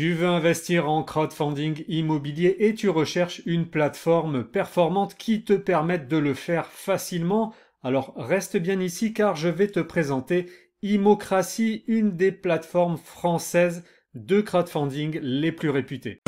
Tu veux investir en crowdfunding immobilier et tu recherches une plateforme performante qui te permette de le faire facilement, alors reste bien ici car je vais te présenter Imocratie, une des plateformes françaises de crowdfunding les plus réputées.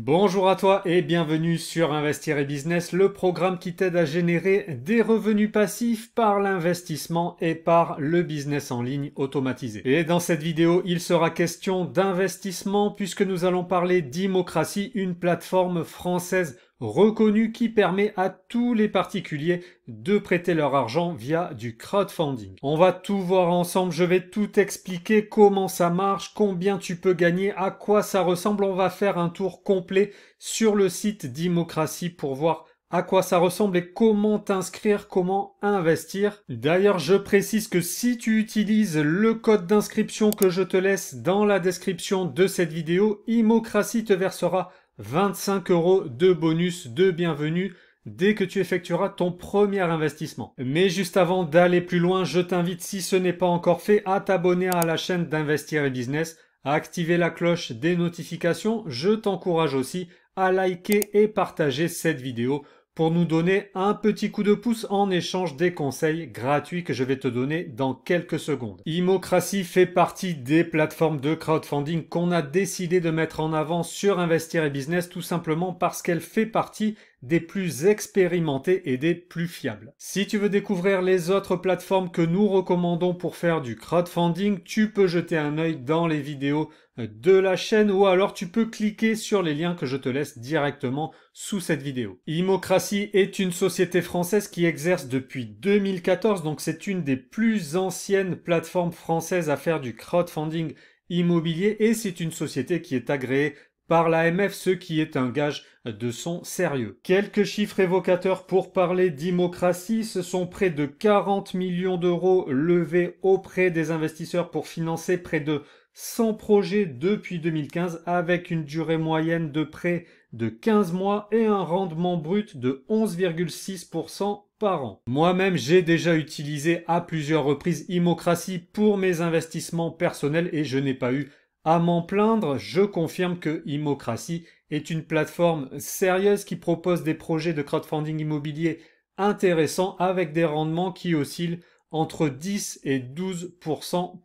Bonjour à toi et bienvenue sur Investir et Business, le programme qui t'aide à générer des revenus passifs par l'investissement et par le business en ligne automatisé. Et dans cette vidéo, il sera question d'investissement puisque nous allons parler d'Imocratie, une plateforme française reconnu qui permet à tous les particuliers de prêter leur argent via du crowdfunding. On va tout voir ensemble, je vais tout expliquer comment ça marche, combien tu peux gagner, à quoi ça ressemble. On va faire un tour complet sur le site Dimocratie pour voir à quoi ça ressemble et comment t'inscrire, comment investir. D'ailleurs, je précise que si tu utilises le code d'inscription que je te laisse dans la description de cette vidéo, Imocratie te versera 25 euros de bonus de bienvenue dès que tu effectueras ton premier investissement. Mais juste avant d'aller plus loin, je t'invite, si ce n'est pas encore fait, à t'abonner à la chaîne d'Investir et Business, à activer la cloche des notifications. Je t'encourage aussi à liker et partager cette vidéo pour nous donner un petit coup de pouce en échange des conseils gratuits que je vais te donner dans quelques secondes. Imocratie fait partie des plateformes de crowdfunding qu'on a décidé de mettre en avant sur Investir et Business tout simplement parce qu'elle fait partie des plus expérimentés et des plus fiables. Si tu veux découvrir les autres plateformes que nous recommandons pour faire du crowdfunding, tu peux jeter un œil dans les vidéos euh, de la chaîne ou alors tu peux cliquer sur les liens que je te laisse directement sous cette vidéo. Imocratie est une société française qui exerce depuis 2014, donc c'est une des plus anciennes plateformes françaises à faire du crowdfunding immobilier et c'est une société qui est agréée par l'AMF, ce qui est un gage de son sérieux. Quelques chiffres évocateurs pour parler démocratie, ce sont près de 40 millions d'euros levés auprès des investisseurs pour financer près de 100 projets depuis 2015 avec une durée moyenne de près de 15 mois et un rendement brut de 11,6% par an. Moi-même, j'ai déjà utilisé à plusieurs reprises Imocratie pour mes investissements personnels et je n'ai pas eu à m'en plaindre, je confirme que Immocratie est une plateforme sérieuse qui propose des projets de crowdfunding immobilier intéressants avec des rendements qui oscillent entre 10 et 12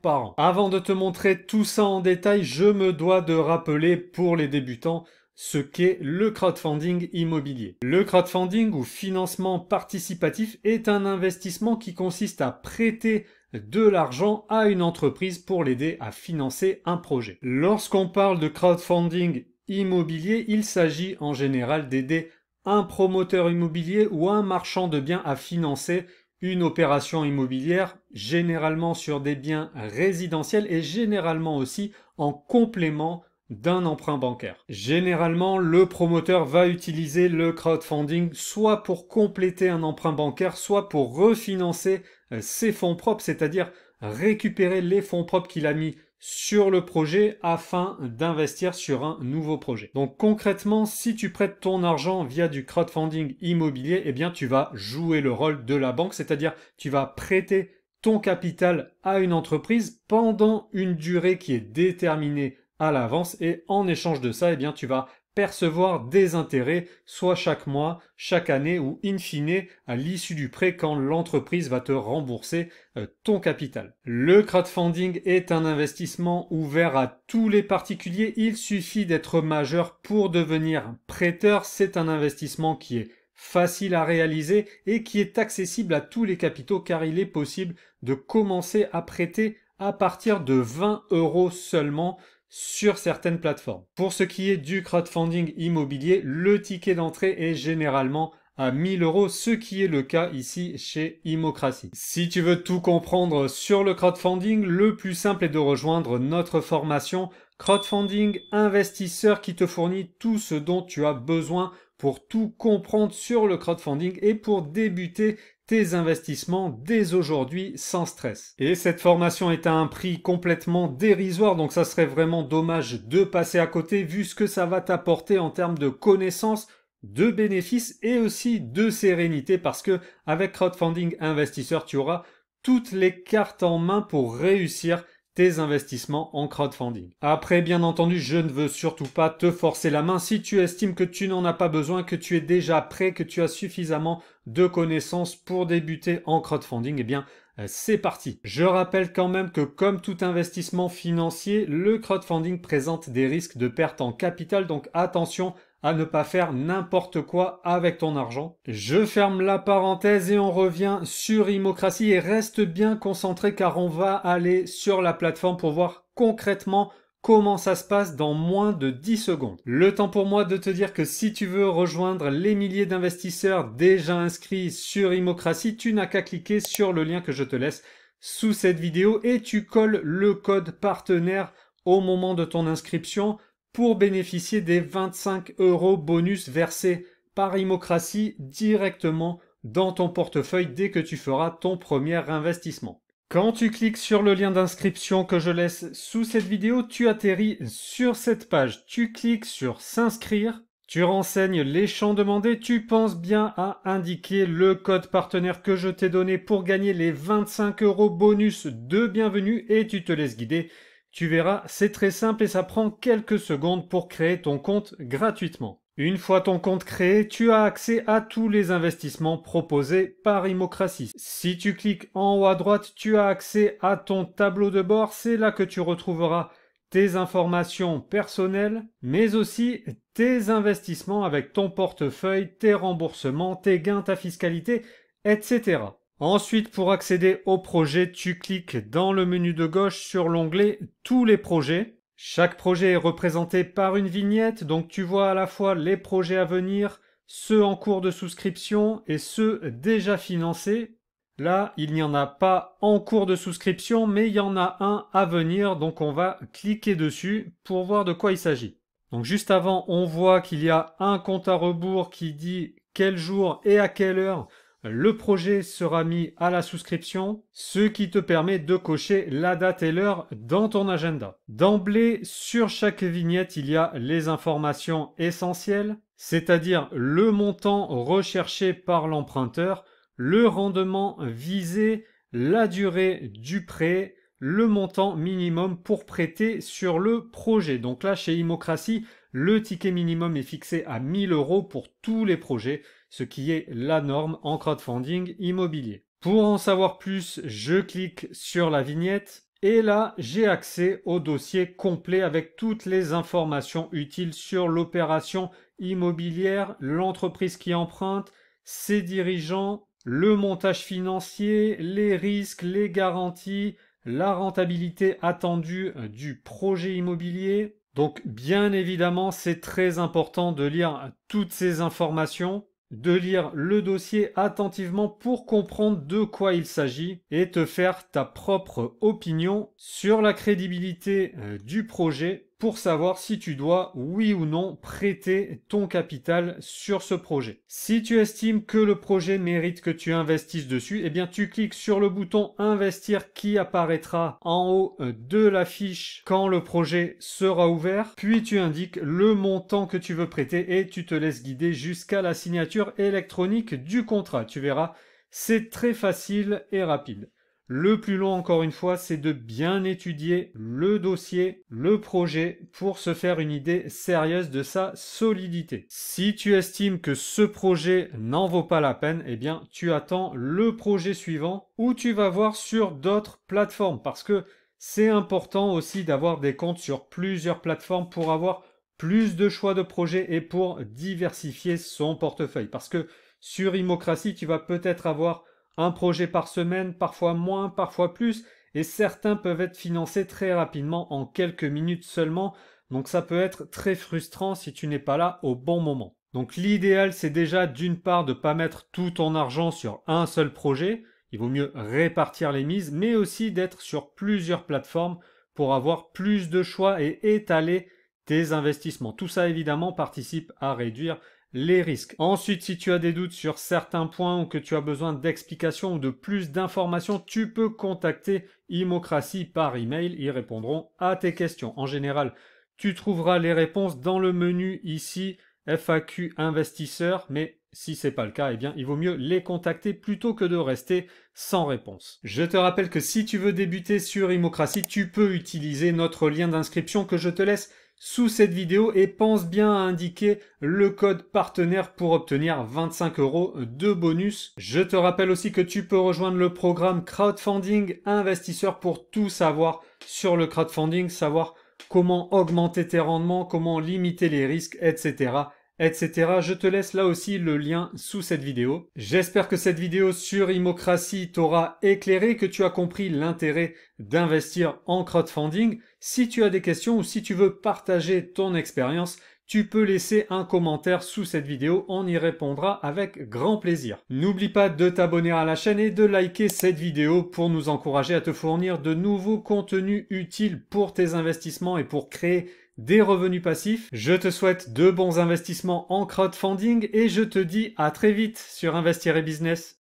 par an. Avant de te montrer tout ça en détail, je me dois de rappeler pour les débutants ce qu'est le crowdfunding immobilier. Le crowdfunding ou financement participatif est un investissement qui consiste à prêter de l'argent à une entreprise pour l'aider à financer un projet. Lorsqu'on parle de crowdfunding immobilier, il s'agit en général d'aider un promoteur immobilier ou un marchand de biens à financer une opération immobilière, généralement sur des biens résidentiels et généralement aussi en complément d'un emprunt bancaire. Généralement, le promoteur va utiliser le crowdfunding soit pour compléter un emprunt bancaire, soit pour refinancer euh, ses fonds propres, c'est-à-dire récupérer les fonds propres qu'il a mis sur le projet afin d'investir sur un nouveau projet. Donc concrètement, si tu prêtes ton argent via du crowdfunding immobilier, eh bien tu vas jouer le rôle de la banque, c'est-à-dire tu vas prêter ton capital à une entreprise pendant une durée qui est déterminée à l'avance et en échange de ça, eh bien, tu vas percevoir des intérêts, soit chaque mois, chaque année ou in fine à l'issue du prêt quand l'entreprise va te rembourser euh, ton capital. Le crowdfunding est un investissement ouvert à tous les particuliers. Il suffit d'être majeur pour devenir prêteur. C'est un investissement qui est facile à réaliser et qui est accessible à tous les capitaux car il est possible de commencer à prêter à partir de 20 euros seulement sur certaines plateformes. Pour ce qui est du crowdfunding immobilier, le ticket d'entrée est généralement à 1000 euros, ce qui est le cas ici chez Immocratie. Si tu veux tout comprendre sur le crowdfunding, le plus simple est de rejoindre notre formation crowdfunding investisseur qui te fournit tout ce dont tu as besoin pour tout comprendre sur le crowdfunding et pour débuter des investissements dès aujourd'hui sans stress. Et cette formation est à un prix complètement dérisoire, donc ça serait vraiment dommage de passer à côté vu ce que ça va t'apporter en termes de connaissances de bénéfices et aussi de sérénité parce que avec crowdfunding investisseur tu auras toutes les cartes en main pour réussir tes investissements en crowdfunding. Après, bien entendu, je ne veux surtout pas te forcer la main si tu estimes que tu n'en as pas besoin, que tu es déjà prêt, que tu as suffisamment de connaissances pour débuter en crowdfunding, eh bien, euh, c'est parti. Je rappelle quand même que comme tout investissement financier, le crowdfunding présente des risques de perte en capital, donc attention à ne pas faire n'importe quoi avec ton argent. Je ferme la parenthèse et on revient sur Imocratie et reste bien concentré car on va aller sur la plateforme pour voir concrètement comment ça se passe dans moins de 10 secondes. Le temps pour moi de te dire que si tu veux rejoindre les milliers d'investisseurs déjà inscrits sur Imocratie, tu n'as qu'à cliquer sur le lien que je te laisse sous cette vidéo et tu colles le code partenaire au moment de ton inscription pour bénéficier des 25 euros bonus versés par Immocratie directement dans ton portefeuille dès que tu feras ton premier investissement. Quand tu cliques sur le lien d'inscription que je laisse sous cette vidéo, tu atterris sur cette page. Tu cliques sur s'inscrire, tu renseignes les champs demandés, tu penses bien à indiquer le code partenaire que je t'ai donné pour gagner les 25 euros bonus de bienvenue et tu te laisses guider tu verras, c'est très simple et ça prend quelques secondes pour créer ton compte gratuitement. Une fois ton compte créé, tu as accès à tous les investissements proposés par Imocratis. Si tu cliques en haut à droite, tu as accès à ton tableau de bord. C'est là que tu retrouveras tes informations personnelles, mais aussi tes investissements avec ton portefeuille, tes remboursements, tes gains, ta fiscalité, etc. Ensuite, pour accéder au projet, tu cliques dans le menu de gauche sur l'onglet Tous les projets. Chaque projet est représenté par une vignette, donc tu vois à la fois les projets à venir, ceux en cours de souscription et ceux déjà financés. Là, il n'y en a pas en cours de souscription, mais il y en a un à venir, donc on va cliquer dessus pour voir de quoi il s'agit. Donc juste avant, on voit qu'il y a un compte à rebours qui dit quel jour et à quelle heure le projet sera mis à la souscription, ce qui te permet de cocher la date et l'heure dans ton agenda. D'emblée, sur chaque vignette, il y a les informations essentielles, c'est-à-dire le montant recherché par l'emprunteur, le rendement visé, la durée du prêt, le montant minimum pour prêter sur le projet. Donc là, chez Imocratie, le ticket minimum est fixé à 1000 euros pour tous les projets, ce qui est la norme en crowdfunding immobilier. Pour en savoir plus, je clique sur la vignette et là, j'ai accès au dossier complet avec toutes les informations utiles sur l'opération immobilière, l'entreprise qui emprunte, ses dirigeants, le montage financier, les risques, les garanties, la rentabilité attendue du projet immobilier, donc bien évidemment, c'est très important de lire toutes ces informations, de lire le dossier attentivement pour comprendre de quoi il s'agit et te faire ta propre opinion sur la crédibilité euh, du projet pour savoir si tu dois, oui ou non, prêter ton capital sur ce projet. Si tu estimes que le projet mérite que tu investisses dessus, eh bien tu cliques sur le bouton investir qui apparaîtra en haut euh, de la fiche quand le projet sera ouvert, puis tu indiques le montant que tu veux prêter et tu te laisses guider jusqu'à la signature électronique du contrat. Tu verras, c'est très facile et rapide. Le plus long, encore une fois, c'est de bien étudier le dossier, le projet, pour se faire une idée sérieuse de sa solidité. Si tu estimes que ce projet n'en vaut pas la peine, eh bien, tu attends le projet suivant ou tu vas voir sur d'autres plateformes parce que c'est important aussi d'avoir des comptes sur plusieurs plateformes pour avoir plus de choix de projets et pour diversifier son portefeuille. Parce que sur Immocratie, tu vas peut-être avoir un projet par semaine, parfois moins, parfois plus, et certains peuvent être financés très rapidement, en quelques minutes seulement, donc ça peut être très frustrant si tu n'es pas là au bon moment. Donc l'idéal c'est déjà d'une part de ne pas mettre tout ton argent sur un seul projet, il vaut mieux répartir les mises, mais aussi d'être sur plusieurs plateformes pour avoir plus de choix et étaler tes investissements. Tout ça évidemment participe à réduire les risques. Ensuite, si tu as des doutes sur certains points ou que tu as besoin d'explications ou de plus d'informations, tu peux contacter Imocratie par email. Ils répondront à tes questions. En général, tu trouveras les réponses dans le menu ici FAQ investisseur, mais si c'est pas le cas, eh bien, il vaut mieux les contacter plutôt que de rester sans réponse. Je te rappelle que si tu veux débuter sur Imocratie, tu peux utiliser notre lien d'inscription que je te laisse sous cette vidéo et pense bien à indiquer le code partenaire pour obtenir 25 euros de bonus. Je te rappelle aussi que tu peux rejoindre le programme crowdfunding investisseur pour tout savoir sur le crowdfunding, savoir comment augmenter tes rendements, comment limiter les risques, etc. Etc. Je te laisse là aussi le lien sous cette vidéo. J'espère que cette vidéo sur Immocratie t'aura éclairé, que tu as compris l'intérêt d'investir en crowdfunding. Si tu as des questions ou si tu veux partager ton expérience, tu peux laisser un commentaire sous cette vidéo, on y répondra avec grand plaisir. N'oublie pas de t'abonner à la chaîne et de liker cette vidéo pour nous encourager à te fournir de nouveaux contenus utiles pour tes investissements et pour créer des revenus passifs. Je te souhaite de bons investissements en crowdfunding et je te dis à très vite sur Investir et Business.